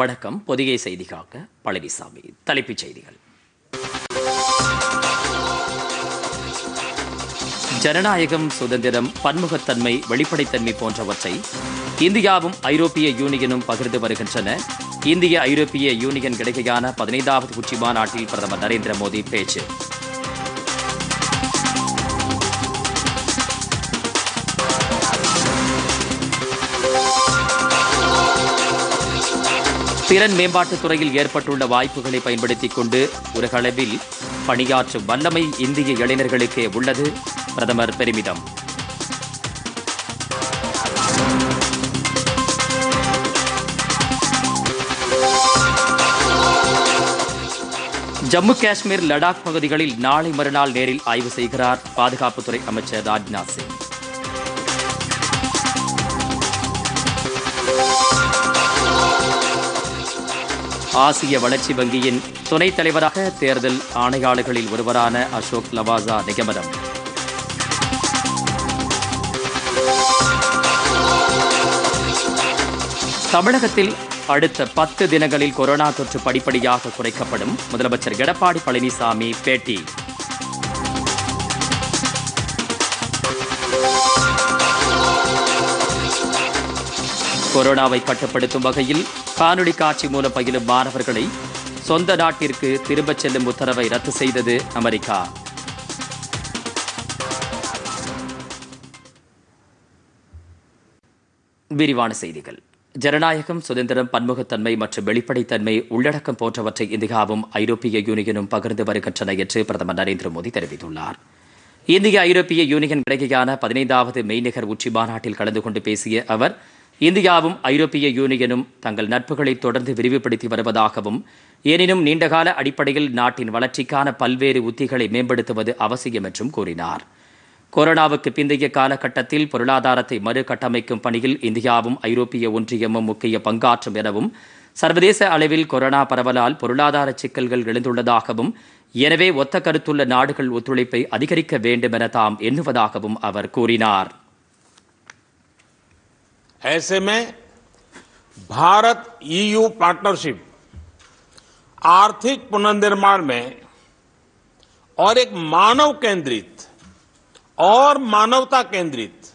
வணக்கம் பொதிகை செய்திக்காக பழனிசாமி தலைப்புச் செய்திகள் ஜனநாயகம் சுதந்திரம் பன்முகத்தன்மை வெளிப்படைத்தன்மை போன்றவற்றை இந்தியாவும் ஐரோப்பிய யூனியனும் பகிர்ந்து வருகின்றன இந்திய ஐரோப்பிய யூனியன் கிடைக்கையான பதினைந்தாவது உச்சி மாநாட்டில் பிரதமர் நரேந்திர மோடி பேச்சு திறன் மேம்பாட்டுத் துறையில் ஏற்பட்டுள்ள வாய்ப்புகளை பயன்படுத்திக் கொண்டு உலகளவில் பணியாற்றும் வல்லமை இந்திய இளைஞர்களுக்கே உள்ளது பிரதமர் பெருமிதம் ஜம்மு காஷ்மீர் லடாக் பகுதிகளில் நாளை மறுநாள் நேரில் ஆய்வு செய்கிறார் பாதுகாப்புத்துறை அமைச்சர் ராஜ்நாத் சிங் ஆசிய வளர்ச்சி வங்கியின் துணைத் தலைவராக தேர்தல் ஆணையாளர்களில் ஒருவரான அசோக் லவாசா நிகமனம் தமிழகத்தில் அடுத்த பத்து தினங்களில் கொரோனா தொற்று படிப்படியாக குறைக்கப்படும் முதலமைச்சர் எடப்பாடி பழனிசாமி பேட்டி கொரோனாவை கட்டுப்படுத்தும் வகையில் காணொலி காட்சி மூலம் பயிலும் மாணவர்களை சொந்த நாட்டிற்கு திரும்பச் செல்லும் உத்தரவை ரத்து செய்தது அமெரிக்கா விரிவான செய்திகள் ஜனநாயகம் சுதந்திரம் பன்முகத்தன்மை மற்றும் வெளிப்படைத்தன்மை உள்ளடக்கம் போன்றவற்றை இந்தியாவும் ஐரோப்பிய யூனியனும் பகிர்ந்து வருகின்றன என்று பிரதமர் நரேந்திர மோடி தெரிவித்துள்ளார் இந்திய ஐரோப்பிய யூனியன் இடையேயான பதினைந்தாவது மெய்நிகர் உச்சி மாநாட்டில் கலந்து கொண்டு பேசிய அவர் இந்தியாவும் ஐரோப்பிய யூனியனும் தங்கள் நட்புகளை தொடர்ந்து விரிவுபடுத்தி வருவதாகவும் எனினும் நீண்டகால அடிப்படையில் நாட்டின் வளர்ச்சிக்கான பல்வேறு உத்திகளை மேம்படுத்துவது அவசியம் என்றும் கூறினார் கொரோனாவுக்கு பிந்தைய காலகட்டத்தில் பொருளாதாரத்தை மறுகட்டமைக்கும் பணியில் இந்தியாவும் ஐரோப்பிய ஒன்றியமும் முக்கிய பங்காற்றும் எனவும் சர்வதேச அளவில் கொரோனா பரவலால் பொருளாதார சிக்கல்கள் எழுந்துள்ளதாகவும் எனவே ஒத்த கருத்துள்ள நாடுகள் ஒத்துழைப்பை அதிகரிக்க வேண்டும் என தாம் எண்ணுவதாகவும் அவர் கூறினார் ऐसे में भारत ईयू e पार्टनरशिप आर्थिक पुनर्निर्माण में और एक मानव केंद्रित और मानवता केंद्रित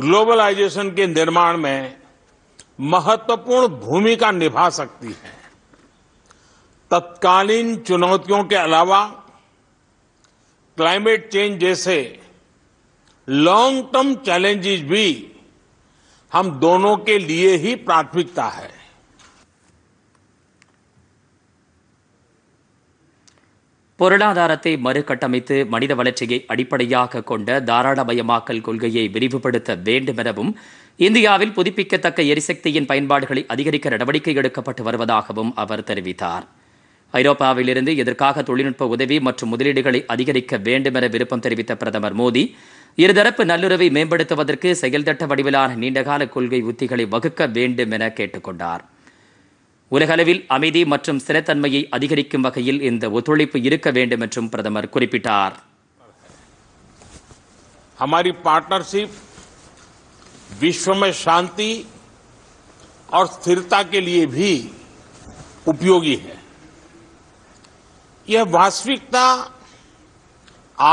ग्लोबलाइजेशन के निर्माण में महत्वपूर्ण भूमिका निभा सकती है तत्कालीन चुनौतियों के अलावा क्लाइमेट चेंज जैसे लॉन्ग टर्म चैलेंजेस भी हम दोनों के लिए ही प्राथमिकता है பொருளாதாரத்தை மறுகட்டமைத்து மனித வளர்ச்சியை அடிப்படையாக கொண்ட தாராளமயமாக்கல் கொள்கையை விரிவுபடுத்த வேண்டும் எனவும் இந்தியாவில் புதுப்பிக்கத்தக்க எரிசக்தியின் பயன்பாடுகளை அதிகரிக்க நடவடிக்கை எடுக்கப்பட்டு வருவதாகவும் அவர் தெரிவித்தார் ஐரோப்பாவிலிருந்து எதற்காக தொழில்நுட்ப உதவி மற்றும் முதலீடுகளை அதிகரிக்க வேண்டும் என விருப்பம் தெரிவித்த பிரதமர் மோடி இருதரப்பு நல்லுறவை மேம்படுத்துவதற்கு செயல்திட்ட வடிவிலான நீண்டகால கொள்கை உத்திகளை வகுக்க வேண்டும் என கேட்டுக்கொண்டார் உலகளவில் அமைதி மற்றும் ஸ்திரத்தன்மையை அதிகரிக்கும் வகையில் இந்த ஒத்துழைப்பு இருக்க வேண்டும் என்றும் பிரதமர் குறிப்பிட்டார் हमारी और स्थिरता के लिए भी उपयोगी है यह वास्तविकता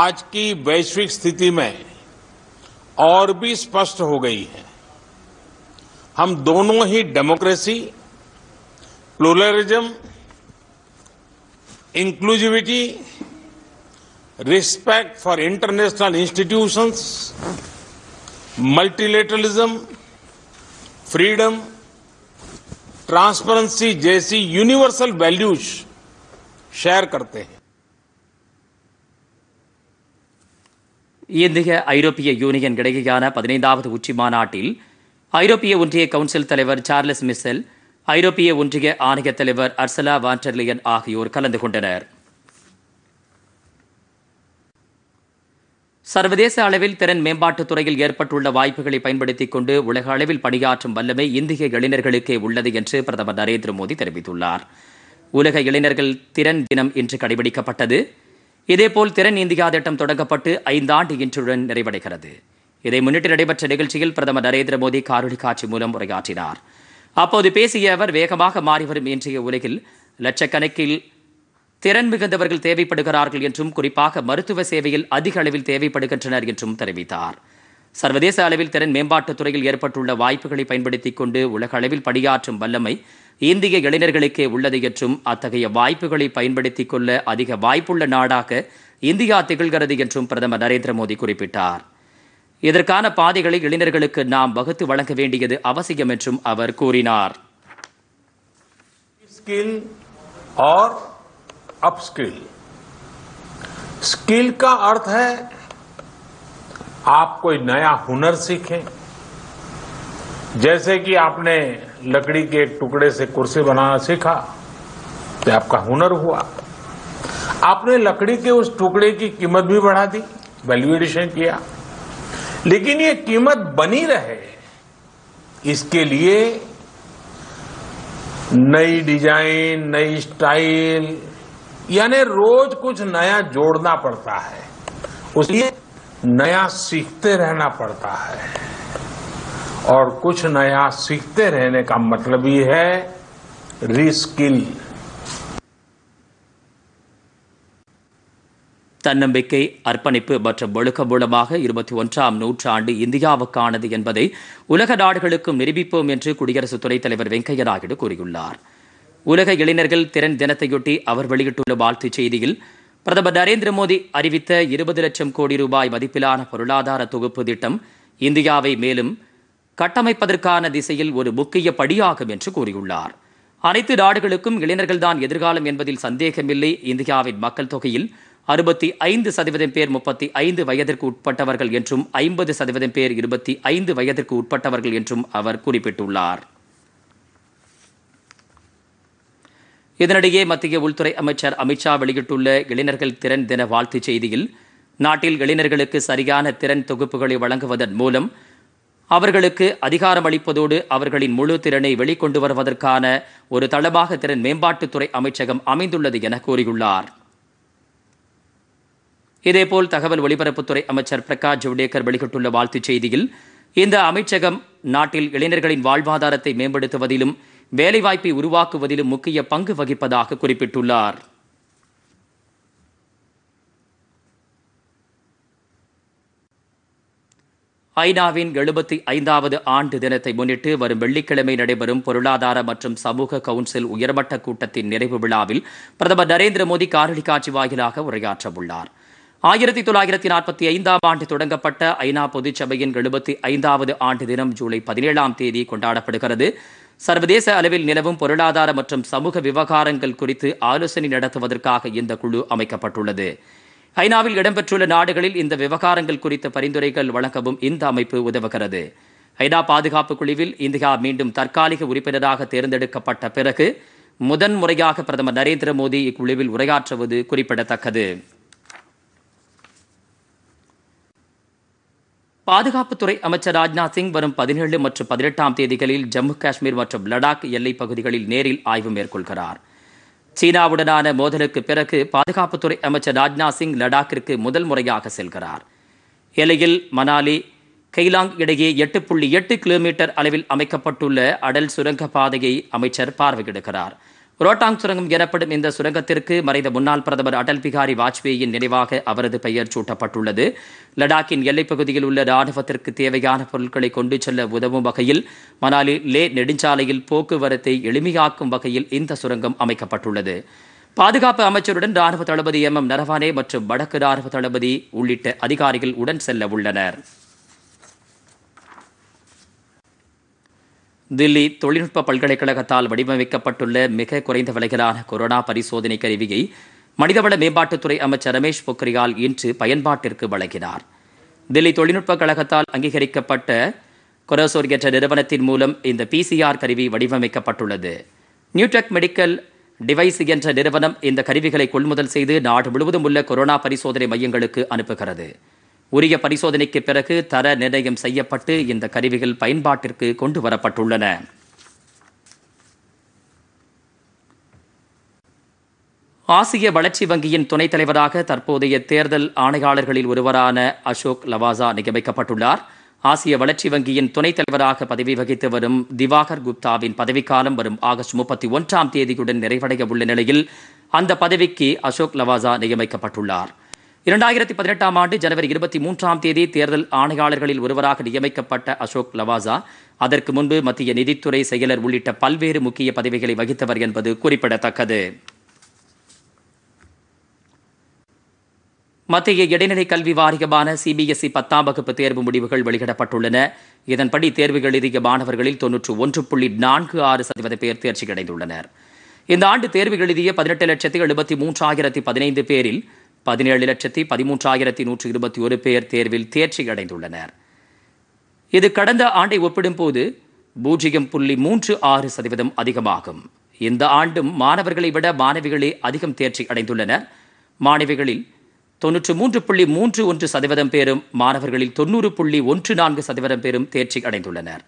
आज की वैश्विक स्थिति में और भी स्पष्ट हो गई है हम दोनों ही democracy pluralism inclusivity respect for international institutions multilateralism freedom transparency जैसी यूनिवर्सल वैल्यूज शेयर करते हैं இந்திய ஐரோப்பிய யூனியன் இடையேயான பதினைந்தாவது உச்சி மாநாட்டில் ஐரோப்பிய ஒன்றிய கவுன்சில் தலைவர் சார்லஸ் மிசல் ஐரோப்பிய ஒன்றிய ஆணைய தலைவர் அர்சலா வான்டர்லியன் ஆகியோர் கலந்து கொண்டனர் சர்வதேச அளவில் திறன் மேம்பாட்டுத் துறையில் ஏற்பட்டுள்ள வாய்ப்புகளை பயன்படுத்திக் கொண்டு உலக அளவில் பணியாற்றும் வல்லமை இந்திய இளைஞர்களுக்கே உள்ளது என்று பிரதமர் நரேந்திர மோடி தெரிவித்துள்ளார் உலக இளைஞர்கள் திறன் தினம் இன்று கடைபிடிக்கப்பட்டது இதேபோல் திறன் இந்தியா திட்டம் தொடங்கப்பட்டு ஐந்தாண்டு இன்றுடன் நிறைவடைகிறது இதை முன்னிட்டு நடைபெற்ற நிகழ்ச்சியில் பிரதமர் நரேந்திர மோடி காணொலி காட்சி மூலம் உரையாற்றினார் அப்போது பேசிய அவர் வேகமாக மாறிவரும் இன்றைய உலகில் லட்சக்கணக்கில் திறன் மிகுந்தவர்கள் தேவைப்படுகிறார்கள் என்றும் குறிப்பாக மருத்துவ சேவையில் அதிக அளவில் தேவைப்படுகின்றனர் என்றும் தெரிவித்தார் சர்வதேச அளவில் திறன் மேம்பாட்டுத் துறையில் ஏற்பட்டுள்ள வாய்ப்புகளை பயன்படுத்திக் கொண்டு உலக அளவில் பணியாற்றும் வல்லமை இந்திய இளைஞர்களுக்கே உள்ளது என்றும் அத்தகைய வாய்ப்புகளை பயன்படுத்திக் கொள்ள அதிக வாய்ப்புள்ள நாடாக இந்தியா திகழ்கிறது என்றும் பிரதமர் நரேந்திர மோடி குறிப்பிட்டார் இதற்கான பாதைகளை இளைஞர்களுக்கு நாம் வகுத்து வழங்க வேண்டியது அவசியம் என்றும் அவர் கூறினார் ஸ்கில் और अपस्किल लकड़ी के एक टुकड़े से कुर्सी बनाना सीखा तो आपका हुनर हुआ आपने लकड़ी के उस टुकड़े की कीमत भी बढ़ा दी वैल्यू एडिशन किया लेकिन ये कीमत बनी रहे इसके लिए नई डिजाइन नई स्टाइल यानी रोज कुछ नया जोड़ना पड़ता है उसलिए नया सीखते रहना पड़ता है और कुछ नया सीखते रहने का मतलब ही है रिस्किल தன்னம்பிக்கை அர்ப்பணிப்பு மற்றும் ஒழுக்க மூலமாக இருபத்தி ஒன்றாம் நூற்றாண்டு இந்தியாவுக்கானது என்பதை உலக நாடுகளுக்கும் நிரூபிப்போம் என்று குடியரசுத் துணைத் தலைவர் வெங்கையா நாயுடு கூறியுள்ளார் உலக இளைஞர்கள் திறன் தினத்தையொட்டி அவர் வெளியிட்டுள்ள வாழ்த்துச் செய்தியில் பிரதமர் நரேந்திர மோடி அறிவித்த இருபது லட்சம் கோடி ரூபாய் மதிப்பிலான பொருளாதார தொகுப்பு திட்டம் இந்தியாவை மேலும் கட்டமைப்பதற்கான திசையில் ஒரு முக்கிய படியாகும் என்று கூறியுள்ளார் அனைத்து நாடுகளுக்கும் இளைஞர்கள்தான் எதிர்காலம் என்பதில் சந்தேகமில்லை இந்தியாவின் மக்கள் தொகையில் அறுபத்தி ஐந்து சதவீதம் பேர் முப்பத்தி ஐந்து வயதிற்கு உட்பட்டவர்கள் என்றும் ஐம்பது சதவீதம் பேர் இருபத்தி ஐந்து வயதிற்கு உட்பட்டவர்கள் என்றும் அவர் குறிப்பிட்டுள்ளார் இதனிடையே மத்திய உள்துறை அமைச்சர் அமித்ஷா வெளியிட்டுள்ள இளைஞர்கள் திறன் தின வாழ்த்துச் செய்தியில் நாட்டில் இளைஞர்களுக்கு சரியான திறன் தொகுப்புகளை வழங்குவதன் மூலம் அவர்களுக்கு அதிகாரம் அளிப்பதோடு அவர்களின் முழு திறனை வெளிக்கொண்டு வருவதற்கான ஒரு தளமாக திறன் மேம்பாட்டுத்துறை அமைச்சகம் அமைந்துள்ளது என கூறியுள்ளார் இதேபோல் தகவல் ஒலிபரப்புத்துறை அமைச்சர் பிரகாஷ் ஜவடேகர் வெளியிட்டுள்ள வாழ்த்துச் செய்தியில் இந்த அமைச்சகம் நாட்டில் இளைஞர்களின் வாழ்வாதாரத்தை மேம்படுத்துவதிலும் வேலைவாய்ப்பை உருவாக்குவதிலும் முக்கிய பங்கு வகிப்பதாக குறிப்பிட்டுள்ளார் ஐநாவின் எழுபத்தி ஐந்தாவது ஆண்டு தினத்தை முன்னிட்டு வரும் வெள்ளிக்கிழமை நடைபெறும் பொருளாதார மற்றும் சமூக கவுன்சில் உயர்மட்ட கூட்டத்தின் நிறைவு விழாவில் பிரதமர் நரேந்திர மோடி காணொலி காட்சி வாயிலாக உரையாற்ற உள்ளார் ஆயிரத்தி தொள்ளாயிரத்தி நாற்பத்தி ஐந்தாம் ஆண்டு தொடங்கப்பட்ட ஐநா பொதுச்சபையின் எழுபத்தி ஐந்தாவது ஆண்டு தினம் ஜூலை பதினேழாம் தேதி கொண்டாடப்படுகிறது சர்வதேச அளவில் நிலவும் பொருளாதார மற்றும் சமூக விவகாரங்கள் குறித்து ஆலோசனை நடத்துவதற்காக இந்த குழு அமைக்கப்பட்டுள்ளது ஐநாவில் இடம்பெற்றுள்ள நாடுகளில் இந்த விவகாரங்கள் குறித்த பரிந்துரைகள் வழங்கவும் இந்த அமைப்பு உதவுகிறது ஐநா பாதுகாப்பு குழுவில் இந்தியா மீண்டும் தற்காலிக உறுப்பினராக தேர்ந்தெடுக்கப்பட்ட பிறகு முதன் முறையாக பிரதமர் நரேந்திர மோடி இக்குழுவில் உரையாற்றுவது குறிப்பிடத்தக்கது பாதுகாப்புத்துறை அமைச்சர் ராஜ்நாத் சிங் வரும் பதினேழு மற்றும் பதினெட்டாம் தேதிகளில் ஜம்மு காஷ்மீர் மற்றும் லடாக் எல்லைப் பகுதிகளில் நேரில் ஆய்வு மேற்கொள்கிறார் சீனாவுடனான மோதலுக்கு பிறகு பாதுகாப்புத்துறை அமைச்சர் ராஜ்நாத் சிங் லடாக்கிற்கு முதல் முறையாக செல்கிறார் எலையில் மணாலி கைலாங் இடையே எட்டு புள்ளி எட்டு கிலோமீட்டர் அளவில் அமைக்கப்பட்டுள்ள அடல் சுரங்க பாதையை அமைச்சர் பார்வையிடுகிறார் ரோட்டாங் சுரங்கம் எனப்படும் இந்த சுரங்கத்திற்கு மறைந்த முன்னாள் பிரதமர் அடல் பிகாரி வாஜ்பேயின் நினைவாக அவரது பெயர் சூட்டப்பட்டுள்ளது லடாக்கின் எல்லைப் பகுதியில் உள்ள ராணுவத்திற்கு தேவையான பொருட்களை கொண்டு செல்ல உதவும் வகையில் மணாலி லே நெடுஞ்சாலையில் போக்குவரத்தை எளிமையாக்கும் வகையில் இந்த சுரங்கம் அமைக்கப்பட்டுள்ளது பாதுகாப்பு அமைச்சருடன் ராணுவ தளபதி எம் எம் நரவானே மற்றும் வடக்கு ராணுவ தளபதி உள்ளிட்ட அதிகாரிகள் உடன் செல்ல உள்ளனர் தில்லி தொழில்நுட்ப பல்கலைக்கழகத்தால் வடிவமைக்கப்பட்டுள்ள மிக குறைந்த விலையிலான கொரோனா பரிசோதனை கருவியை மனிதவள மேம்பாட்டுத்துறை அமைச்சர் ரமேஷ் பொக்ரியால் இன்று பயன்பாட்டிற்கு வழங்கினார் தில்லி தொழில்நுட்ப கழகத்தால் அங்கீகரிக்கப்பட்ட கொரோசோர் என்ற நிறுவனத்தின் மூலம் இந்த பிசிஆர் கருவி வடிவமைக்கப்பட்டுள்ளது நியூடெக் மெடிக்கல் டிவைஸ் என்ற நிறுவனம் இந்த கருவிகளை கொள்முதல் செய்து நாடு முழுவதும் உள்ள கொரோனா பரிசோதனை மையங்களுக்கு அனுப்புகிறது உரிய பரிசோதனைக்கு பிறகு தர நிர்ணயம் செய்யப்பட்டு இந்த கருவிகள் பயன்பாட்டிற்கு கொண்டு வரப்பட்டுள்ளன ஆசிய வளர்ச்சி வங்கியின் துணைத் தலைவராக தற்போதைய தேர்தல் ஆணையாளர்களில் ஒருவரான அசோக் லவாசா நியமிக்கப்பட்டுள்ளார் ஆசிய வளர்ச்சி வங்கியின் துணைத் தலைவராக பதவி வகித்து வரும் திவாகர் குப்தாவின் பதவிக்காலம் வரும் ஆகஸ்ட் முப்பத்தி ஒன்றாம் தேதியுடன் நிறைவடைய உள்ள நிலையில் அந்த பதவிக்கு அசோக் லவாசா நியமிக்கப்பட்டுள்ளார் இரண்டாயிரத்தி பதினெட்டாம் ஆண்டு ஜனவரி இருபத்தி மூன்றாம் தேதி தேர்தல் ஆணையாளர்களில் ஒருவராக நியமிக்கப்பட்ட அசோக் லவாசா அதற்கு முன்பு மத்திய நிதித்துறை செயலர் உள்ளிட்ட பல்வேறு முக்கிய பதவிகளை வகித்தவர் என்பது குறிப்பிடத்தக்கது மத்திய இடைநிலை கல்வி வாரியமான சிபிஎஸ்இ e பத்தாம் வகுப்பு தேர்வு முடிவுகள் வெளியிடப்பட்டுள்ளன இதன்படி தேர்வு எழுதிய மாணவர்களில் தொன்னூற்று ஒன்று புள்ளி நான்கு ஆறு சதவீத பேர் தேர்ச்சி அடைந்துள்ளனர் இந்த ஆண்டு தேர்வு எழுதிய பதினெட்டு லட்சத்தி எழுபத்தி மூன்றாயிரத்தி பதினைந்து பேரில் பதினேழு லட்சத்தி பதிமூன்றாயிரத்தி நூற்றி இருபத்தி ஒரு பேர் தேர்வில் தேர்ச்சி அடைந்துள்ளனர் இது கடந்த ஆண்டை ஒப்பிடும்போது பூஜ்ஜியம் புள்ளி மூன்று ஆறு சதவீதம் அதிகமாகும் இந்த ஆண்டும் மாணவர்களை விட மாணவிகளே அதிகம் தேர்ச்சி அடைந்துள்ளனர் மாணவிகளில் தொன்னூற்று மூன்று புள்ளி மூன்று ஒன்று சதவீதம் பேரும் மாணவர்களில் தொன்னூறு புள்ளி ஒன்று நான்கு சதவீதம் பேரும் தேர்ச்சி அடைந்துள்ளனர்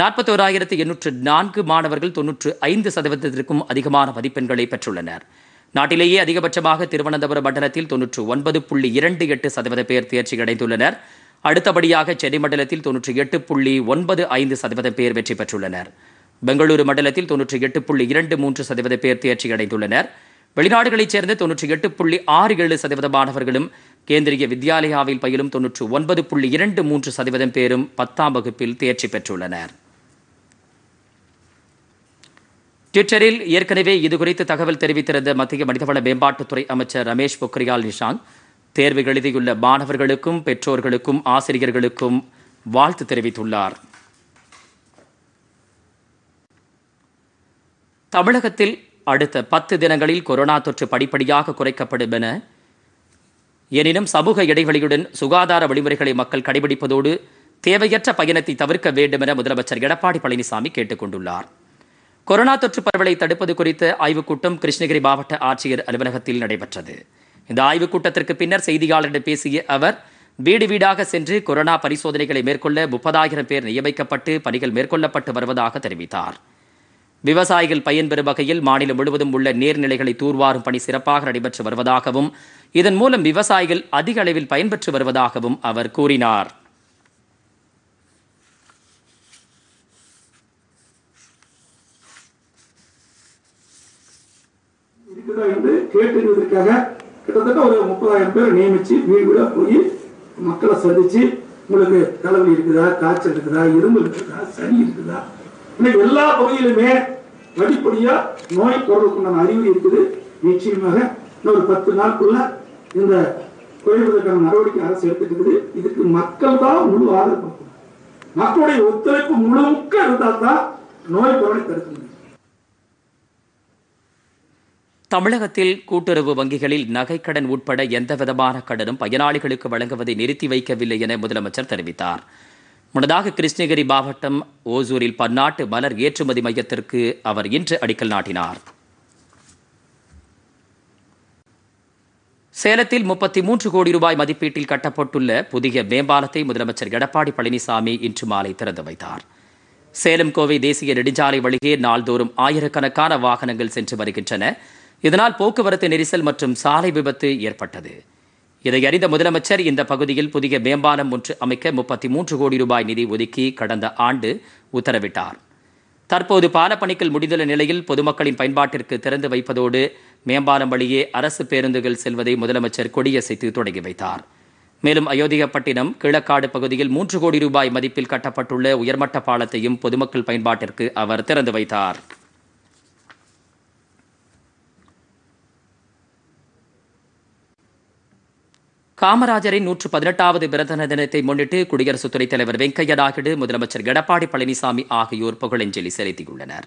நாற்பத்தோராயிரத்து எண்ணூற்று நான்கு மாணவர்கள் தொன்னூற்று ஐந்து சதவீதத்திற்கும் அதிகமான மதிப்பெண்களை பெற்றுள்ளனர் நாட்டிலேயே அதிகபட்சமாக திருவனந்தபுரம் மண்டலத்தில் தொன்னூற்று ஒன்பது புள்ளி இரண்டு எட்டு சதவீத பேர் தேர்ச்சி அடைந்துள்ளனர் அடுத்தபடியாக சென்னை மண்டலத்தில் தொன்னூற்றி எட்டு புள்ளி ஒன்பது ஐந்து சதவீத பேர் வெற்றி பெற்றுள்ளனர் பெங்களூரு மண்டலத்தில் தொன்னூற்றி எட்டு புள்ளி இரண்டு மூன்று சதவீத பேர் தேர்ச்சி அடைந்துள்ளனர் வெளிநாடுகளைச் சேர்ந்த தொன்னூற்றி எட்டு புள்ளி ஆறு ஏழு சதவீத மாணவர்களும் கேந்திரிய வித்யாலயாவில் பயிலும் தொன்னூற்று ஒன்பது புள்ளி இரண்டு மூன்று சதவீதம் பேரும் பத்தாம் வகுப்பில் தேர்ச்சி பெற்றுள்ளனர் ட்விட்டரில் ஏற்கனவே இதுகுறித்து தகவல் தெரிவித்திருந்த மத்திய மனிதவள மேம்பாட்டுத்துறை அமைச்சர் ரமேஷ் பொக்ரியால் நிஷாங் தேர்வு எழுதியுள்ள மாணவர்களுக்கும் பெற்றோர்களுக்கும் ஆசிரியர்களுக்கும் வாழ்த்து தெரிவித்துள்ளார் தமிழகத்தில் அடுத்த பத்து தினங்களில் கொரோனா தொற்று படிப்படியாக குறைக்கப்படும் என எனினும் சமூக இடைவெளியுடன் சுகாதார வழிமுறைகளை மக்கள் கடைபிடிப்பதோடு தேவையற்ற பயணத்தை தவிர்க்க வேண்டும் என முதலமைச்சர் எடப்பாடி பழனிசாமி கேட்டுக் கொண்டுள்ளாா் கொரோனா தொற்று பரவலை தடுப்பது குறித்த ஆய்வுக் கூட்டம் கிருஷ்ணகிரி மாவட்ட ஆட்சியர் அலுவலகத்தில் நடைபெற்றது இந்த ஆய்வுக் கூட்டத்திற்கு பின்னர் செய்தியாளரிடம் பேசிய அவர் வீடு வீடாக சென்று கொரோனா பரிசோதனைகளை மேற்கொள்ள முப்பதாயிரம் பேர் நியமிக்கப்பட்டு பணிகள் மேற்கொள்ளப்பட்டு வருவதாக தெரிவித்தார் விவசாயிகள் பயன்பெறும் வகையில் மாநிலம் முழுவதும் உள்ள நீர்நிலைகளை தூர்வாரும் பணி சிறப்பாக நடைபெற்று வருவதாகவும் இதன் மூலம் விவசாயிகள் அதிக அளவில் பயன்பெற்று வருவதாகவும் அவர் கூறினார் வீடா கேட்டுங்கிறதுக்காக கிட்டத்தட்ட ஒரு முப்பதாயிரம் பேர் நியமிச்சு வீடு வீடா போய் மக்களை சந்திச்சு உங்களுக்கு தலைவலி இருக்குதா காய்ச்சல் இருக்குதா இரும்பு இருக்குதா சளி இருக்குதா இன்னைக்கு எல்லா பகுதியிலுமே படிப்படியா நோய் குரலுக்குண்டான அறிவு இருக்குது நிச்சயமாக இன்னொரு பத்து நாளுக்குள்ள இந்த குறைவதற்கான நடவடிக்கை அரசு எடுத்துட்டு இதுக்கு மக்கள் தான் முழு ஆதரவு மக்களுடைய ஒத்துழைப்பு முழுக்க இருந்தால் தான் நோய் குரலை தடுக்கணும் தமிழகத்தில் கூட்டுறவு வங்கிகளில் நகைக்கடன் உட்பட எந்தவிதமான கடனும் பயனாளிகளுக்கு வழங்குவதை நிறுத்தி வைக்கவில்லை என முதலமைச்சர் தெரிவித்தார் முன்னதாக கிருஷ்ணகிரி மாவட்டம் ஓசூரில் பன்னாட்டு மலர் ஏற்றுமதி மையத்திற்கு அவர் இன்று அடிக்கல் நாட்டினார் சேலத்தில் முப்பத்தி மூன்று கோடி ரூபாய் மதிப்பீட்டில் கட்டப்பட்டுள்ள புதிய மேம்பாலத்தை முதலமைச்சர் எடப்பாடி பழனிசாமி இன்று மாலை திறந்து வைத்தார் சேலம் கோவை தேசிய நெடுஞ்சாலை வழியே நாள்தோறும் ஆயிரக்கணக்கான வாகனங்கள் சென்று வருகின்றன இதனால் போக்குவரத்து நெரிசல் மற்றும் சாலை விபத்து ஏற்பட்டது இதை அறிந்த முதலமைச்சர் இந்த பகுதியில் புதிய மேம்பாலம் ஒன்று அமைக்க முப்பத்தி மூன்று கோடி ரூபாய் நிதி ஒதுக்கி கடந்த ஆண்டு உத்தரவிட்டார் தற்போது பாலப்பணிகள் முடிந்துள்ள நிலையில் பொதுமக்களின் பயன்பாட்டிற்கு திறந்து வைப்பதோடு மேம்பாலம் வழியே அரசு பேருந்துகள் செல்வதை முதலமைச்சர் கொடியசைத்து தொடங்கி வைத்தார் மேலும் அயோத்தியப்பட்டினம் கிழக்காடு பகுதியில் மூன்று கோடி ரூபாய் மதிப்பில் கட்டப்பட்டுள்ள உயர்மட்ட பாலத்தையும் பொதுமக்கள் பயன்பாட்டிற்கு அவர் திறந்து வைத்தார் காமராஜரின் நூற்று பதினெட்டாவது பிறந்தன தினத்தை முன்னிட்டு குடியரசு துணைத் தலைவர் வெங்கையா நாயுடு முதலமைச்சர் எடப்பாடி பழனிசாமி ஆகியோர் புகழஞ்சலி செலுத்தியுள்ளனர்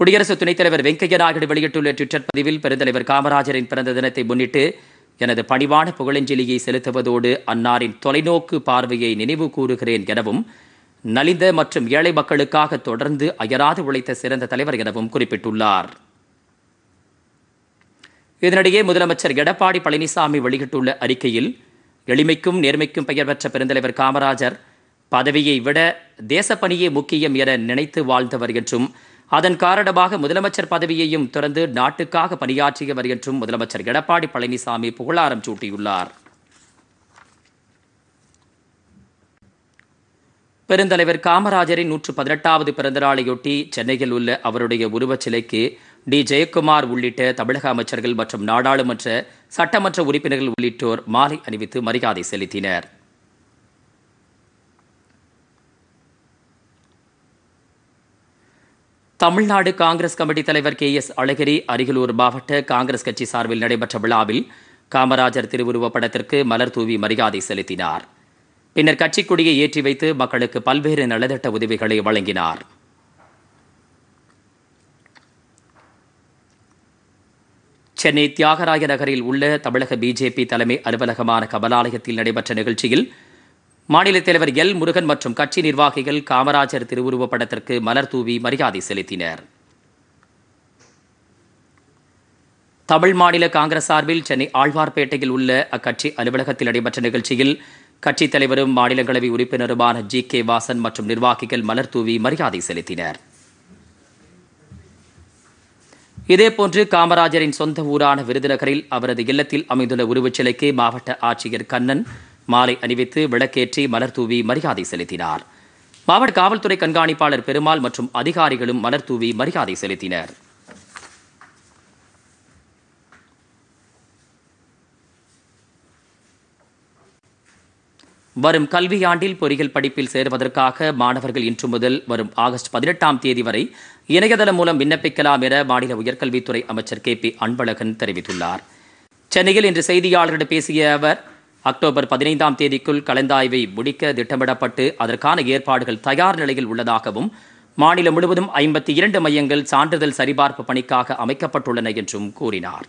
குடியரசு துணைத் தலைவர் வெங்கையா நாயுடு வெளியிட்டுள்ள ட்விட்டர் பதிவில் பெருந்தலைவர் காமராஜரின் பிறந்த தினத்தை முன்னிட்டு எனது பணிவான புகழஞ்சலியை செலுத்துவதோடு அன்னாரின் தொலைநோக்கு பார்வையை நினைவு கூறுகிறேன் எனவும் நலிந்த மற்றும் ஏழை மக்களுக்காக தொடர்ந்து அயராது உழைத்த சிறந்த தலைவர் எனவும் குறிப்பிட்டுள்ளார் இதனிடையே முதலமைச்சர் எடப்பாடி பழனிசாமி வெளியிட்டுள்ள அறிக்கையில் எளிமைக்கும் நேர்மைக்கும் பெயர் பெற்ற பெருந்தலைவர் காமராஜர் பதவியை விட தேசப்பணியே முக்கியம் என நினைத்து வாழ்ந்தவர் என்றும் அதன் காரணமாக முதலமைச்சர் பதவியையும் திறந்து நாட்டுக்காக பணியாற்றியவர் என்றும் முதலமைச்சர் எடப்பாடி பழனிசாமி புகழாரம் சூட்டியுள்ளார் பெருந்தலைவர் காமராஜரின் நூற்று பதினெட்டாவது பிறந்தநாளையொட்டி சென்னையில் உள்ள அவருடைய உருவச்சிலைக்கு டி ஜெயக்குமார் உள்ளிட்ட தமிழக அமைச்சர்கள் மற்றும் நாடாளுமன்ற சட்டமன்ற உறுப்பினர்கள் உள்ளிட்டோர் மாலை அணிவித்து மரியாதை செலுத்தினர் தமிழ்நாடு காங்கிரஸ் கமிட்டி தலைவர் கே எஸ் அழகிரி அரியலூர் மாவட்ட காங்கிரஸ் கட்சி சார்பில் நடைபெற்ற விழாவில் காமராஜர் திருவுருவப் படத்திற்கு மலர் தூவி மரியாதை செலுத்தினார் பின்னர் கட்சிக் கொடியை ஏற்றி வைத்து மக்களுக்கு பல்வேறு நலத்திட்ட உதவிகளை வழங்கினார் சென்னை தியாகராய நகரில் உள்ள தமிழக பிஜேபி தலைமை அலுவலகமான கபலாலயத்தில் நடைபெற்ற நிகழ்ச்சியில் மாநில தலைவர் எல் முருகன் மற்றும் கட்சி நிர்வாகிகள் காமராஜர் திருவுருவப் படத்திற்கு மலர் தூவி மரியாதை செலுத்தினர் தமிழ் மாநில காங்கிரஸ் சார்பில் சென்னை ஆழ்வார்பேட்டையில் உள்ள அக்கட்சி அலுவலகத்தில் நடைபெற்ற நிகழ்ச்சியில் கட்சித் தலைவரும் மாநிலங்களவை உறுப்பினருமான ஜி கே வாசன் மற்றும் நிர்வாகிகள் மலர் தூவி மரியாதை செலுத்தினர் இதேபோன்று காமராஜரின் சொந்த ஊரான விருதுநகரில் அவரது இல்லத்தில் அமைந்துள்ள உருவச்சிலைக்கு மாவட்ட ஆட்சியர் கண்ணன் மாலை அணிவித்து விளக்கேற்றி மலர் தூவி மரியாதை செலுத்தினார் மாவட்ட காவல்துறை கண்காணிப்பாளர் பெருமாள் மற்றும் அதிகாரிகளும் மலர் தூவி மரியாதை செலுத்தினர் வரும் கல்வியாண்டில் பொறியியல் படிப்பில் சேர்வதற்காக மாணவர்கள் இன்று முதல் வரும் ஆகஸ்ட் பதினெட்டாம் தேதி வரை இணையதளம் மூலம் விண்ணப்பிக்கலாம் என மாநில உயர்கல்வித்துறை அமைச்சர் கே பி அன்பழகன் தெரிவித்துள்ளார் சென்னையில் இன்று செய்தியாளர்களிடம் பேசிய அவர் அக்டோபர் பதினைந்தாம் தேதிக்குள் கலந்தாய்வை முடிக்க திட்டமிடப்பட்டு அதற்கான ஏற்பாடுகள் தயார் நிலையில் உள்ளதாகவும் மாநிலம் முழுவதும் ஐம்பத்தி இரண்டு மையங்கள் சான்றிதழ் சரிபார்ப்பு பணிக்காக அமைக்கப்பட்டுள்ளன என்றும் கூறினார்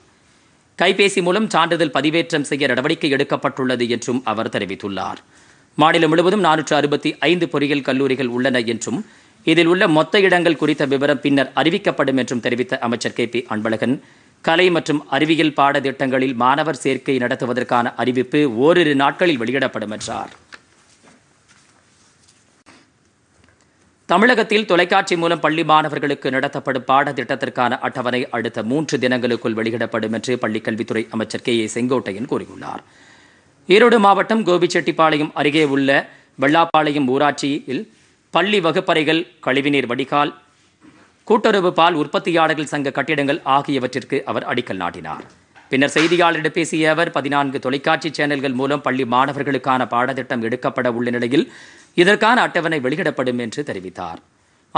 கைபேசி மூலம் சான்றிதழ் பதிவேற்றம் செய்ய நடவடிக்கை எடுக்கப்பட்டுள்ளது என்றும் அவர் தெரிவித்துள்ளார் மாநிலம் முழுவதும் நானூற்று அறுபத்தி ஐந்து பொறியியல் கல்லூரிகள் உள்ளன என்றும் இதில் உள்ள மொத்த இடங்கள் குறித்த விவரம் பின்னர் அறிவிக்கப்படும் என்றும் தெரிவித்த அமைச்சர் கே பி அன்பழகன் கலை மற்றும் அறிவியல் பாடத்திட்டங்களில் மாணவர் சேர்க்கை நடத்துவதற்கான அறிவிப்பு ஓரிரு நாட்களில் வெளியிடப்படும் என்றார் தமிழகத்தில் தொலைக்காட்சி மூலம் பள்ளி மாணவர்களுக்கு நடத்தப்படும் பாடத்திட்டத்திற்கான அட்டவணை அடுத்த மூன்று தினங்களுக்குள் வெளியிடப்படும் என்று பள்ளிக்கல்வித்துறை அமைச்சர் கே ஏ செங்கோட்டையன் கூறியுள்ளார் ஈரோடு மாவட்டம் கோபிச்செட்டிப்பாளையம் அருகே உள்ள வெள்ளாப்பாளையம் ஊராட்சியில் பள்ளி வகுப்பறைகள் கழிவுநீர் வடிகால் கூட்டுறவு பால் உற்பத்தியாளர்கள் சங்க கட்டிடங்கள் ஆகியவற்றிற்கு அவர் அடிக்கல் நாட்டினார் பின்னர் செய்தியாளரிடம் பேசிய அவர் பதினான்கு தொலைக்காட்சி சேனல்கள் மூலம் பள்ளி மாணவர்களுக்கான பாடத்திட்டம் எடுக்கப்பட உள்ள நிலையில் இதற்கான அட்டவணை வெளியிடப்படும் என்று தெரிவித்தார்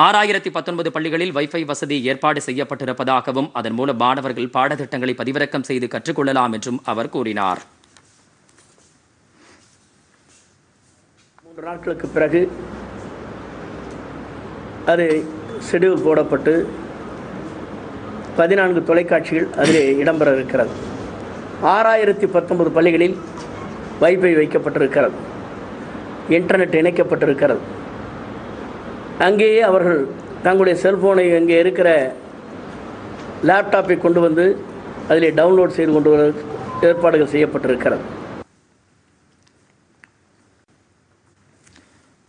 ஆறாயிரத்தி பத்தொன்பது பள்ளிகளில் வைஃபை வசதி ஏற்பாடு செய்யப்பட்டிருப்பதாகவும் அதன் மூலம் மாணவர்கள் பாடத்திட்டங்களை பதிவிறக்கம் செய்து கற்றுக்கொள்ளலாம் என்றும் அவர் கூறினார் மூன்று நாட்களுக்கு பிறகு அது செடிவு போடப்பட்டு பதினான்கு தொலைக்காட்சிகள் அதிலே இடம்பெற இருக்கிறது ஆறாயிரத்தி பத்தொன்பது பள்ளிகளில் வைஃபை வைக்கப்பட்டிருக்கிறது இன்டர்நெட் இணைக்கப்பட்டிருக்கிறது அங்கேயே அவர்கள் தங்களுடைய செல்ஃபோனை அங்கே இருக்கிற லேப்டாப்பை கொண்டு வந்து அதில் டவுன்லோட் செய்து கொண்டு ஏற்பாடுகள் செய்யப்பட்டிருக்கிறது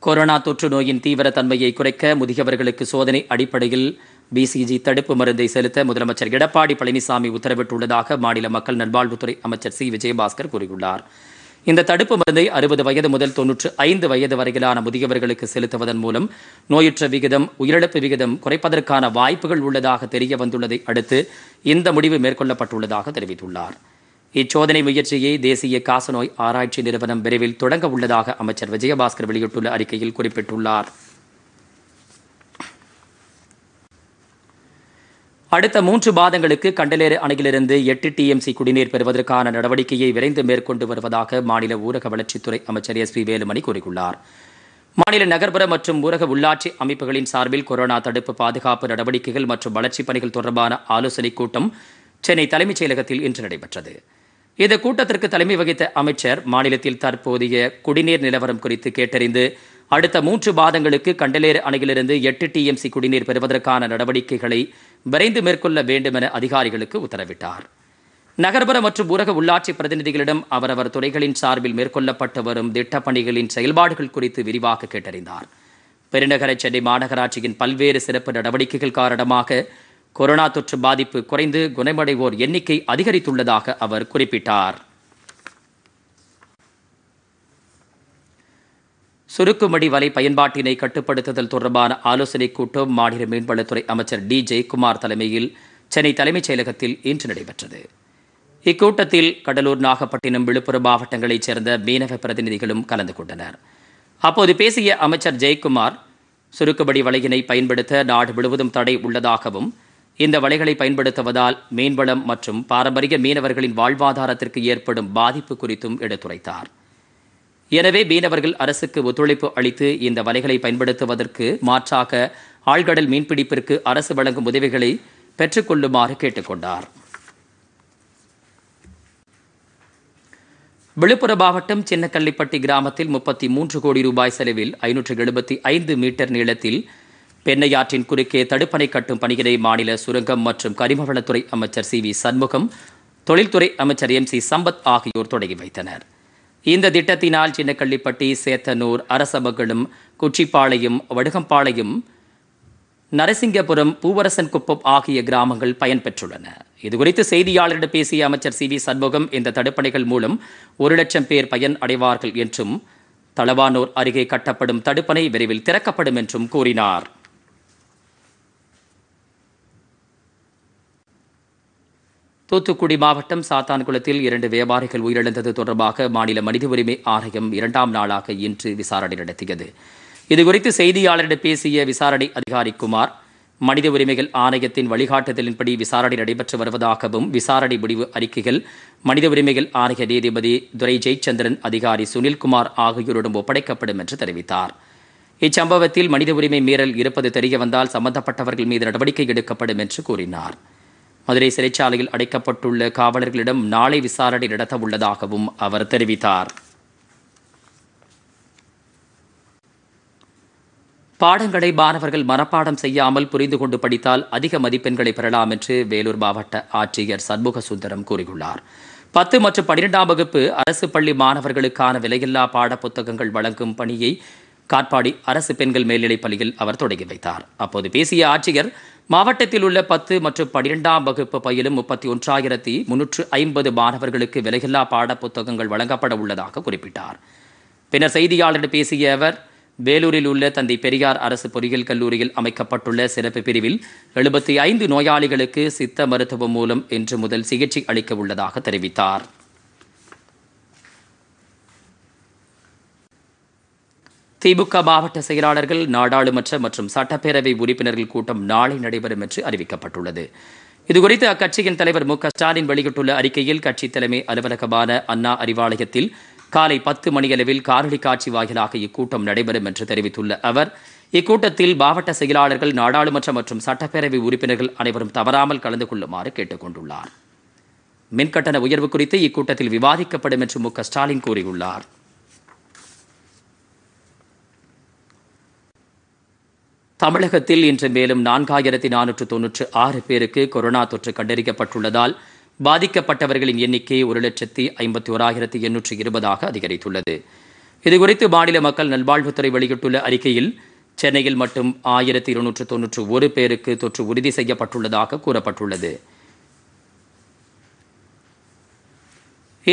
கொரோனா தொற்று நோயின் தீவிர தன்மையை குறைக்க முதியவர்களுக்கு சோதனை அடிப்படையில் பிசிஜி தடுப்பு மருந்தை செலுத்த முதலமைச்சர் எடப்பாடி பழனிசாமி உத்தரவிட்டுள்ளதாக மாநில மக்கள் நல்வாழ்வுத்துறை அமைச்சர் சி விஜயபாஸ்கர் கூறியுள்ளார் இந்த தடுப்பு மருந்தை அறுபது வயது முதல் தொன்னூற்று ஐந்து வயது வரையிலான முதியவர்களுக்கு செலுத்துவதன் மூலம் நோயுற்ற விகிதம் உயிரிழப்பு விகிதம் குறைப்பதற்கான வாய்ப்புகள் உள்ளதாக தெரிய வந்துள்ளதை அடுத்து இந்த முடிவு மேற்கொள்ளப்பட்டுள்ளதாக தெரிவித்துள்ளார் இச்சோதனை முயற்சியை தேசிய காசநோய் ஆராய்ச்சி நிறுவனம் விரைவில் தொடங்க உள்ளதாக அமைச்சர் விஜயபாஸ்கர் வெளியிட்டுள்ள அறிக்கையில் குறிப்பிட்டுள்ளார் அடுத்த மூன்று மாதங்களுக்கு கண்டலேறு அணையிலிருந்து எட்டு டிஎம்சி குடிநீர் பெறுவதற்கான நடவடிக்கையை விரைந்து மேற்கொண்டு வருவதாக மாநில ஊரக வளர்ச்சித்துறை அமைச்சர் எஸ் பி வேலுமணி கூறியுள்ளார் மாநில நகர்ப்புற மற்றும் ஊரக உள்ளாட்சி அமைப்புகளின் சார்பில் கொரோனா தடுப்பு பாதுகாப்பு நடவடிக்கைகள் மற்றும் வளர்ச்சிப் பணிகள் தொடர்பான ஆலோசனைக் கூட்டம் சென்னை தலைமைச் செயலகத்தில் இன்று நடைபெற்றது இந்த கூட்டத்திற்கு தலைமை வகித்த அமைச்சர் மாநிலத்தில் தற்போதைய குடிநீர் நிலவரம் குறித்து கேட்டறிந்து அடுத்த மூன்று மாதங்களுக்கு கண்டலேறு அணையிலிருந்து எட்டு டிஎம்சி குடிநீர் பெறுவதற்கான நடவடிக்கைகளை விரைந்து மேற்கொள்ள வேண்டும் என அதிகாரிகளுக்கு உத்தரவிட்டார் நகர்ப்புற மற்றும் ஊரக உள்ளாட்சி பிரதிநிதிகளிடம் அவரவர் துறைகளின் சார்பில் மேற்கொள்ளப்பட்டு வரும் திட்டப்பணிகளின் செயல்பாடுகள் குறித்து விரிவாக கேட்டறிந்தார் பெருநகர சென்னை மாநகராட்சியின் பல்வேறு சிறப்பு நடவடிக்கைகள் காரணமாக கொரோனா தொற்று பாதிப்பு குறைந்து குணமடைவோர் எண்ணிக்கை அதிகரித்துள்ளதாக அவர் குறிப்பிட்டார் சுருக்குமடி வலை பயன்பாட்டினை கட்டுப்படுத்துதல் தொடர்பான ஆலோசனைக் கூட்டம் மாநில மீன்வளத்துறை அமைச்சர் டி ஜெயக்குமார் தலைமையில் சென்னை தலைமைச் செயலகத்தில் இன்று நடைபெற்றது இக்கூட்டத்தில் கடலூர் நாகப்பட்டினம் விழுப்புரம் மாவட்டங்களைச் சேர்ந்த மீனவ பிரதிநிதிகளும் கலந்து கொண்டனர் அப்போது பேசிய அமைச்சர் ஜெயக்குமார் சுருக்குபடி வலையினை பயன்படுத்த நாடு முழுவதும் தடை உள்ளதாகவும் இந்த வலைகளை பயன்படுத்துவதால் மீன்வளம் மற்றும் பாரம்பரிய மீனவர்களின் வாழ்வாதாரத்திற்கு ஏற்படும் பாதிப்பு குறித்தும் எடுத்துரைத்தார் எனவே மீனவர்கள் அரசுக்கு ஒத்துழைப்பு அளித்து இந்த வலைகளை பயன்படுத்துவதற்கு மாற்றாக ஆழ்கடல் மீன்பிடிப்பிற்கு அரசு வழங்கும் உதவிகளை பெற்றுக்கொள்ளுமாறு கேட்டுக்கொண்டார் விழுப்புரம் மாவட்டம் சின்னக்கள்ளிப்பட்டி கிராமத்தில் முப்பத்தி மூன்று கோடி ரூபாய் செலவில் ஐநூற்று எழுபத்தி ஐந்து மீட்டர் நீளத்தில் பெண்ணையாற்றின் குறுக்கே தடுப்பணை கட்டும் பணிகளை மாநில சுரங்கம் மற்றும் கரிமவளத்துறை அமைச்சர் சி வி சண்முகம் தொழில்துறை அமைச்சர் எம் சி சம்பத் ஆகியோர் தொடங்கி வைத்தனர் இந்த திட்டத்தினால் சின்னக்கள்ளிப்பட்டி சேத்தனூர் அரசமகளும் குச்சிப்பாளையம் வடுகம்பாளையம் நரசிங்கபுரம் பூவரசன் குப்பம் ஆகிய கிராமங்கள் பயன்பெற்றுள்ளன இதுகுறித்து செய்தியாளரிடம் பேசிய அமைச்சர் சி வி சண்முகம் இந்த தடுப்பணைகள் மூலம் ஒரு லட்சம் பேர் பயன் அடைவார்கள் என்றும் தளவானூர் அருகே கட்டப்படும் தடுப்பணை விரைவில் திறக்கப்படும் என்றும் கூறினார் தூத்துக்குடி மாவட்டம் சாத்தான்குளத்தில் இரண்டு வியாபாரிகள் உயிரிழந்தது தொடர்பாக மாநில மனித உரிமை ஆணையம் இரண்டாம் நாளாக இன்று விசாரணை நடத்தியது இதுகுறித்து செய்தியாளரிடம் பேசிய விசாரணை அதிகாரி குமார் மனித உரிமைகள் ஆணையத்தின் வழிகாட்டுதலின்படி விசாரணை நடைபெற்று வருவதாகவும் விசாரணை முடிவு அறிக்கைகள் மனித உரிமைகள் ஆணைய நீதிபதி துரை ஜெயச்சந்திரன் அதிகாரி சுனில்குமார் ஆகியோரிடம் ஒப்படைக்கப்படும் என்று தெரிவித்தார் இச்சம்பவத்தில் மனித உரிமை மீறல் இருப்பது தெரியவந்தால் சம்பந்தப்பட்டவர்கள் மீது நடவடிக்கை எடுக்கப்படும் என்று கூறினார் மதுரை சிறைச்சாலையில் அடைக்கப்பட்டுள்ள காவலர்களிடம் நாளை விசாரணை நடத்த உள்ளதாகவும் அவர் தெரிவித்தார் பாடங்களை மாணவர்கள் மனப்பாடம் செய்யாமல் புரிந்து கொண்டு படித்தால் அதிக மதிப்பெண்களை பெறலாம் என்று வேலூர் மாவட்ட ஆட்சியர் சண்முக சுந்தரம் கூறியுள்ளார் பத்து மற்றும் பனிரெண்டாம் வகுப்பு அரசு பள்ளி மாணவர்களுக்கான விலையில்லா பாட புத்தகங்கள் வழங்கும் பணியை காட்பாடி அரசு பெண்கள் மேல்நிலைப் பள்ளியில் அவர் தொடங்கி வைத்தார் அப்போது பேசிய ஆட்சியர் மாவட்டத்தில் உள்ள பத்து மற்றும் பனிரெண்டாம் வகுப்பு பயிலும் முப்பத்தி ஒன்றாயிரத்தி முன்னூற்று ஐம்பது மாணவர்களுக்கு விலையில்லா பாடப்புத்தகங்கள் வழங்கப்பட உள்ளதாக குறிப்பிட்டார் பின்னர் செய்தியாளரிடம் பேசிய அவர் வேலூரில் உள்ள தந்தை பெரியார் அரசு பொறியியல் கல்லூரியில் அமைக்கப்பட்டுள்ள சிறப்பு பிரிவில் எழுபத்தி ஐந்து நோயாளிகளுக்கு சித்த மருத்துவம் மூலம் இன்று முதல் சிகிச்சை அளிக்க உள்ளதாக தெரிவித்தார் திமுக மாவட்ட செயலாளர்கள் நாடாளுமன்ற மற்றும் சட்டப்பேரவை உறுப்பினர்கள் கூட்டம் நாளை நடைபெறும் என்று அறிவிக்கப்பட்டுள்ளது இதுகுறித்து அக்கட்சியின் தலைவர் மு ஸ்டாலின் வெளியிட்டுள்ள அறிக்கையில் கட்சி தலைமை அலுவலகமான அண்ணா அறிவாலயத்தில் காலை பத்து மணியளவில் காணொலி காட்சி வாயிலாக இக்கூட்டம் நடைபெறும் என்று தெரிவித்துள்ள அவர் இக்கூட்டத்தில் மாவட்ட செயலாளர்கள் நாடாளுமன்ற மற்றும் சட்டப்பேரவை உறுப்பினர்கள் அனைவரும் தவறாமல் கலந்து கொள்ளுமாறு கேட்டுக் கொண்டுள்ளார் மின்கட்டண உயர்வு குறித்து இக்கூட்டத்தில் விவாதிக்கப்படும் என்று மு ஸ்டாலின் கூறியுள்ளார் தமிழகத்தில் இன்று மேலும் நான்காயிரத்தி நானூற்று தொன்னூற்று ஆறு பேருக்கு கொரோனா தொற்று கண்டறிக்கப்பட்டுள்ளதால் பாதிக்கப்பட்டவர்களின் எண்ணிக்கை ஒரு லட்சத்தி ஐம்பத்தி ஓராயிரத்தி எண்ணூற்று இருபதாக அதிகரித்துள்ளது இதுகுறித்து மாநில மக்கள் நல்வாழ்வுத்துறை வெளியிட்டுள்ள அறிக்கையில் சென்னையில் மட்டும் ஆயிரத்தி இருநூற்று தொன்னூற்று ஒரு பேருக்கு தொற்று உறுதி செய்யப்பட்டுள்ளதாக கூறப்பட்டுள்ளது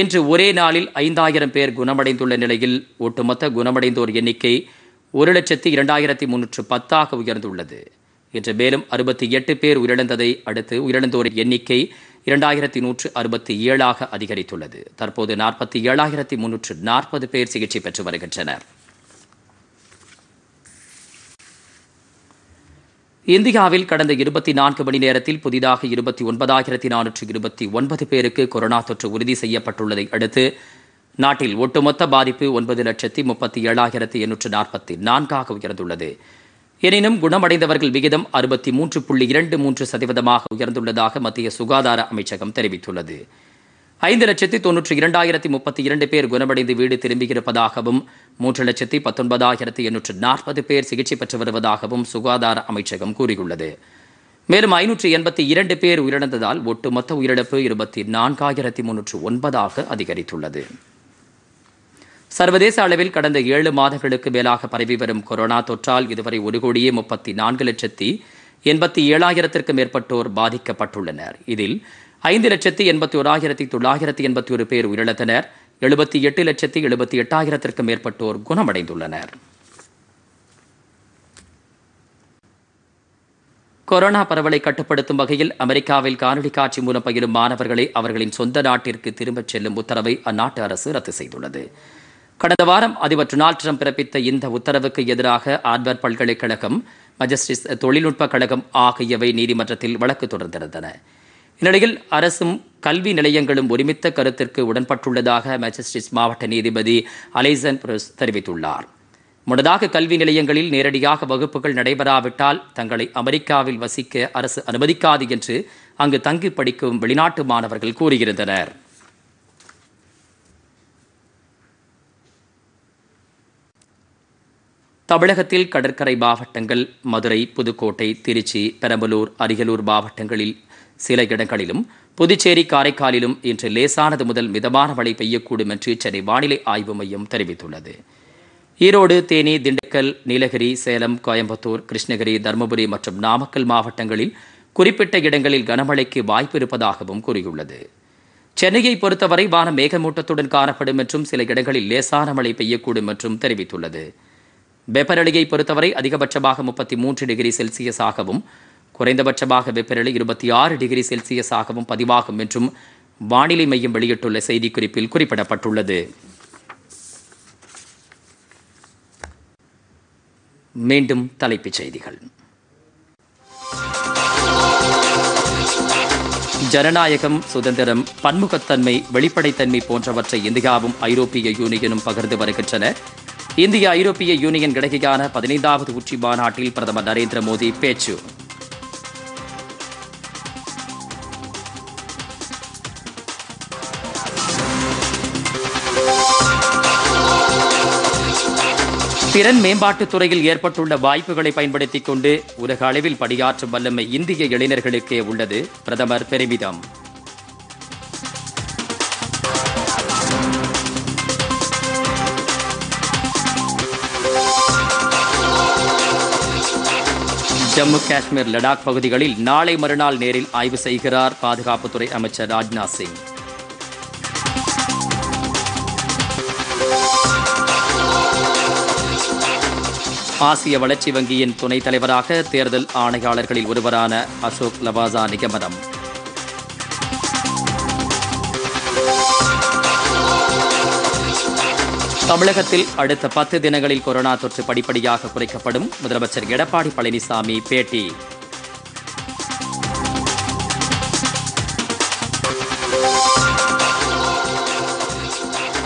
இன்று ஒரே நாளில் ஐந்தாயிரம் பேர் குணமடைந்துள்ள நிலையில் ஒட்டுமொத்த குணமடைந்தோர் எண்ணிக்கை ஒரு லட்சத்தி இரண்டாயிரத்தி முன்னூற்று பத்தாக உயர்ந்துள்ளது இன்று மேலும் அறுபத்தி எட்டு பேர் உயிரிழந்ததை அடுத்து உயிரிழந்தோரின் எண்ணிக்கை இரண்டாயிரத்தி நூற்று அறுபத்தி ஏழாக அதிகரித்துள்ளது தற்போது நாற்பத்தி ஏழாயிரத்தி முன்னூற்று நாற்பது பேர் சிகிச்சை பெற்று வருகின்றனர் இந்தியாவில் கடந்த இருபத்தி நான்கு மணி நேரத்தில் புதிதாக இருபத்தி ஒன்பதாயிரத்தி நானூற்று இருபத்தி ஒன்பது பேருக்கு கொரோனா தொற்று உறுதி செய்யப்பட்டுள்ளதை அடுத்து நாட்டில் ஒட்டுமொத்த பாதிப்பு ஒன்பது லட்சத்தி முப்பத்தி ஏழாயிரத்தி எண்ணூற்று நாற்பத்தி நான்காக உயர்ந்துள்ளது எனினும் குணமடைந்தவர்கள் விகிதம் அறுபத்தி மூன்று புள்ளி இரண்டு மூன்று சதவீதமாக உயர்ந்துள்ளதாக மத்திய சுகாதார அமைச்சகம் தெரிவித்துள்ளது ஐந்து லட்சத்தி தொன்னூற்றி இரண்டாயிரத்தி முப்பத்தி இரண்டு பேர் குணமடைந்து வீடு திரும்பியிருப்பதாகவும் மூன்று லட்சத்தி பத்தொன்பதாயிரத்தி எண்ணூற்று நாற்பது பேர் சிகிச்சை பெற்று வருவதாகவும் சுகாதார அமைச்சகம் கூறியுள்ளது மேலும் ஐநூற்று எண்பத்தி இரண்டு பேர் உயிரிழந்ததால் ஒட்டுமொத்த உயிரிழப்பு இருபத்தி நான்காயிரத்தி முன்னூற்று ஒன்பதாக அதிகரித்துள்ளது சர்வதேச அளவில் கடந்த ஏழு மாதங்களுக்கு மேலாக பரவி வரும் கொரோனா தொற்றால் இதுவரை ஒரு கோடியே முப்பத்தி நான்கு லட்சத்தி எண்பத்தி ஏழாயிரத்திற்கு மேற்பட்டோர் பாதிக்கப்பட்டுள்ளனர் இதில் ஐந்து லட்சத்தி எண்பத்தி ஓராயிரத்தி தொள்ளாயிரத்தி எண்பத்தி ஒரு பேர் உயிரிழந்தனர் எழுபத்தி எட்டு லட்சத்தி எழுபத்தி எட்டாயிரத்திற்கு மேற்பட்டோர் குணமடைந்துள்ளனர் கொரோனா பரவலை கட்டுப்படுத்தும் வகையில் அமெரிக்காவில் காணொலி காட்சி மூலம் பயிலும் மாணவர்களை அவர்களின் சொந்த நாட்டிற்கு திரும்பச் செல்லும் உத்தரவை அந்நாட்டு அரசு ரத்து செய்துள்ளது கடந்த வாரம் அதிபர் டொனால்ட் ட்ரம்ப் பிறப்பித்த இந்த உத்தரவுக்கு எதிராக ஆர்வர் பல்கலைக்கழகம் மஜஸ்டிஸ் தொழில்நுட்ப கழகம் ஆகியவை நீதிமன்றத்தில் வழக்கு தொடர்ந்திருந்தன இந்நிலையில் அரசும் கல்வி நிலையங்களும் ஒருமித்த கருத்திற்கு உடன்பட்டுள்ளதாக மஜஸ்டிஸ் மாவட்ட நீதிபதி அலைசன் புரஸ் தெரிவித்துள்ளார் முன்னதாக கல்வி நிலையங்களில் நேரடியாக வகுப்புகள் நடைபெறாவிட்டால் தங்களை அமெரிக்காவில் வசிக்க அரசு அனுமதிக்காது என்று அங்கு தங்கி படிக்கும் வெளிநாட்டு மாணவர்கள் கூறியிருந்தனர் தமிழகத்தில் கடற்கரை மாவட்டங்கள் மதுரை புதுக்கோட்டை திருச்சி பெரம்பலூர் அரியலூர் மாவட்டங்களில் சில இடங்களிலும் புதுச்சேரி காரைக்காலிலும் இன்று லேசானது முதல் மிதமான மழை பெய்யக்கூடும் என்று சென்னை வானிலை ஆய்வு மையம் தெரிவித்துள்ளது ஈரோடு தேனி திண்டுக்கல் நீலகிரி சேலம் கோயம்புத்தூர் கிருஷ்ணகிரி தருமபுரி மற்றும் நாமக்கல் மாவட்டங்களில் குறிப்பிட்ட இடங்களில் கனமழைக்கு வாய்ப்பு இருப்பதாகவும் கூறியுள்ளது சென்னையை பொறுத்தவரை வான மேகமூட்டத்துடன் காணப்படும் என்றும் சில இடங்களில் லேசான மழை பெய்யக்கூடும் என்றும் தெரிவித்துள்ளது வெப்பநிலையை பொறுத்தவரை அதிகபட்சமாக முப்பத்தி மூன்று டிகிரி செல்சியஸாகவும் குறைந்தபட்சமாக வெப்பநிலை இருபத்தி ஆறு டிகிரி செல்சியஸாகவும் பதிவாகும் என்றும் வானிலை மையம் வெளியிட்டுள்ள செய்திக்குறிப்பில் குறிப்பிடப்பட்டுள்ளது மீண்டும் தலைப்புச் செய்திகள் ஜனநாயகம் சுதந்திரம் பன்முகத்தன்மை வெளிப்படைத்தன்மை போன்றவற்றை இந்தியாவும் ஐரோப்பிய யூனியனும் பகிர்ந்து வருகின்றன இந்திய ஐரோப்பிய யூனியன் இடையேயான பதினைந்தாவது உச்சி மாநாட்டில் பிரதமர் நரேந்திர மோடி பேச்சு திறன் மேம்பாட்டுத் துறையில் ஏற்பட்டுள்ள வாய்ப்புகளை பயன்படுத்திக் கொண்டு உலக அளவில் பணியாற்றும் வல்லமை இந்திய இளைஞர்களுக்கே உள்ளது பிரதமர் பெருமிதம் ஜம்மு காஷ்மீர் லடாக் பகுதிகளில் நாளை மறுநாள் நேரில் ஆய்வு செய்கிறார் பாதுகாப்புத்துறை அமைச்சர் ராஜ்நாத் சிங் ஆசிய வளர்ச்சி வங்கியின் துணைத் தலைவராக தேர்தல் ஆணையாளர்களில் ஒருவரான அசோக் லவாசா நிகமனம் தமிழகத்தில் அடுத்த பத்து தினங்களில் கொரோனா தொற்று படிப்படியாக குறைக்கப்படும் முதலமைச்சர் எடப்பாடி பழனிசாமி பேட்டி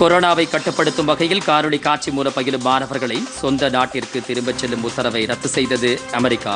கொரோனாவை கட்டுப்படுத்தும் வகையில் காணொலி காட்சி மூலம் பகிலும் மாணவர்களை சொந்த நாட்டிற்கு திரும்பச் செல்லும் உத்தரவை ரத்து செய்தது அமெரிக்கா